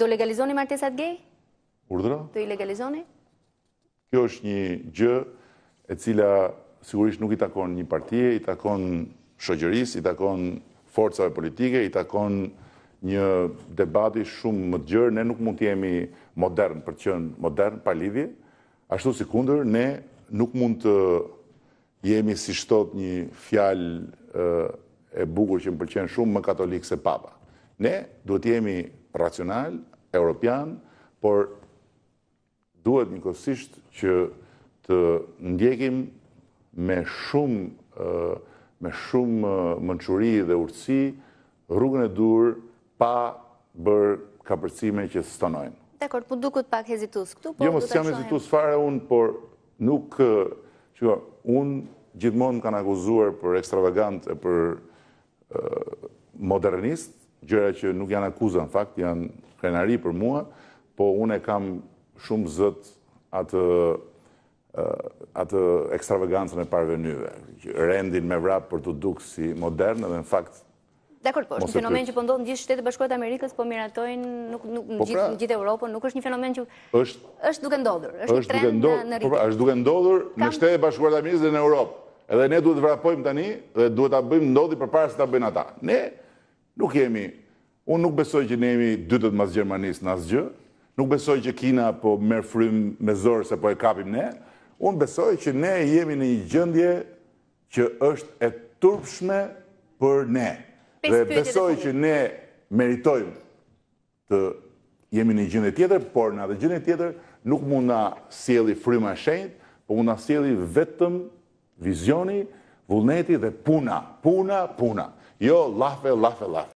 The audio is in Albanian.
Do legalizoni martesat gej? Urdra? Do i legalizoni? Kjo është një gjë e cila sigurisht nuk i takon një partije, i takon shëgjëris, i takon forcave politike, i takon një debati shumë më gjërë. Ne nuk mund të jemi modern për qënë modern pa lidhje. Ashtu si kunder, ne nuk mund të jemi si shtot një fjalë e bugur që më përqenë shumë më katolik se papa. Ne duhet jemi racional, europian, por duhet një kësisht që të ndjekim me shumë me shumë mënqëri dhe urësi rrugën e dur pa bërë kapërcime që stonojnë. Dekor, për po dukët pak hezitus këtu, por... Jo, mështë jam hezitus fare unë, por nuk... Qëka, unë gjithmonë më kanë akuzuar për ekstravagant e për modernist, gjëra që nuk janë akuzën, në fakt, janë krenari për mua, po unë e kam shumë zët atë atë ekstravagancën e parvenyve, që rendin me vrap për të dukë si modernë, dhe në fakt Dakor, po, është fenomen që po ndodh në gjithë shtetet bashkuara të Amerikës, po miratojnë nuk nuk në po gjithë pra, në gjithë nuk është një fenomen që është është duke ndodhur, është një trend në po pra, rritë. është duke ndodhur në shtetet bashkuara të Amerikës dhe në Europë. Edhe ne duhet vrapojmë tani dhe duhet ta bëjmë ndodhi përpara se ta bëjnë ata. Ne Nuk jemi, unë nuk besoj që ne jemi dytët mas Gjermanis në asgjë, nuk besoj që Kina po merë frim me zorë se po e kapim ne, unë besoj që ne jemi në një gjëndje që është e turpshme për ne. Dhe besoj që ne meritojmë të jemi në gjëndje tjetër, por në atë gjëndje tjetër nuk mund nga sieli frim shenjt, po mund nga sieli vetëm vizioni, vullneti dhe puna, puna, puna. Yo, laf ve laf